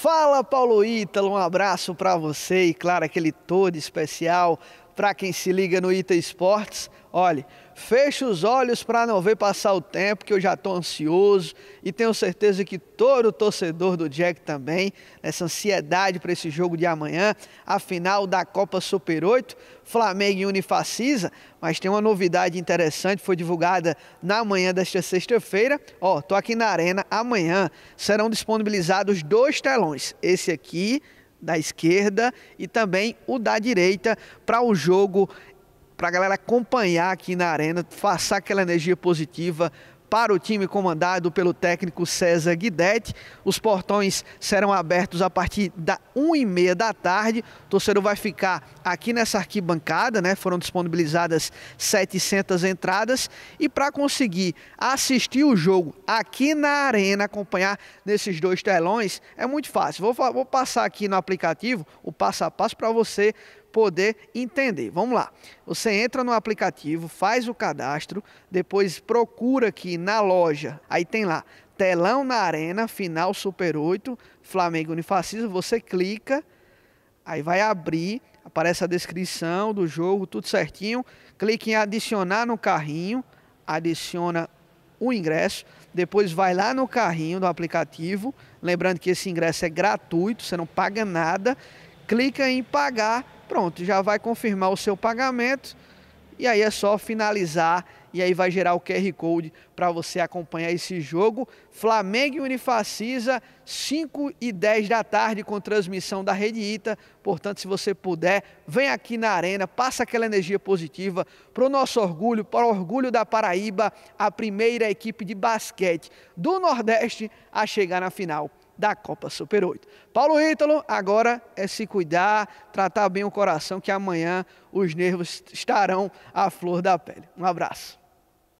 Fala Paulo Ítalo, um abraço para você e claro aquele todo especial para quem se liga no Ita Esportes. Olhe, feche os olhos para não ver passar o tempo, que eu já estou ansioso e tenho certeza que todo torcedor do Jack também, essa ansiedade para esse jogo de amanhã, a final da Copa Super 8, Flamengo e Unifacisa, mas tem uma novidade interessante, foi divulgada na manhã desta sexta-feira. Ó, tô aqui na arena, amanhã serão disponibilizados dois telões, esse aqui da esquerda e também o da direita para o jogo para a galera acompanhar aqui na arena, passar aquela energia positiva para o time comandado pelo técnico César Guidetti. Os portões serão abertos a partir da 1h30 da tarde. O torcedor vai ficar aqui nessa arquibancada, né? Foram disponibilizadas 700 entradas. E para conseguir assistir o jogo aqui na arena, acompanhar nesses dois telões, é muito fácil. Vou, vou passar aqui no aplicativo o passo a passo para você poder entender. Vamos lá. Você entra no aplicativo, faz o cadastro, depois procura aqui na loja. Aí tem lá telão na arena, final Super 8, Flamengo Unifacismo. Você clica, aí vai abrir, aparece a descrição do jogo, tudo certinho. Clique em adicionar no carrinho, adiciona o ingresso, depois vai lá no carrinho do aplicativo, lembrando que esse ingresso é gratuito, você não paga nada, clica em pagar Pronto, já vai confirmar o seu pagamento e aí é só finalizar e aí vai gerar o QR Code para você acompanhar esse jogo. Flamengo e Unifacisa, 5 e 10 da tarde, com transmissão da Rede Ita. Portanto, se você puder, vem aqui na arena, passa aquela energia positiva para o nosso orgulho, para o orgulho da Paraíba, a primeira equipe de basquete do Nordeste a chegar na final da Copa Super 8. Paulo Ítalo, agora é se cuidar, tratar bem o coração, que amanhã os nervos estarão à flor da pele. Um abraço.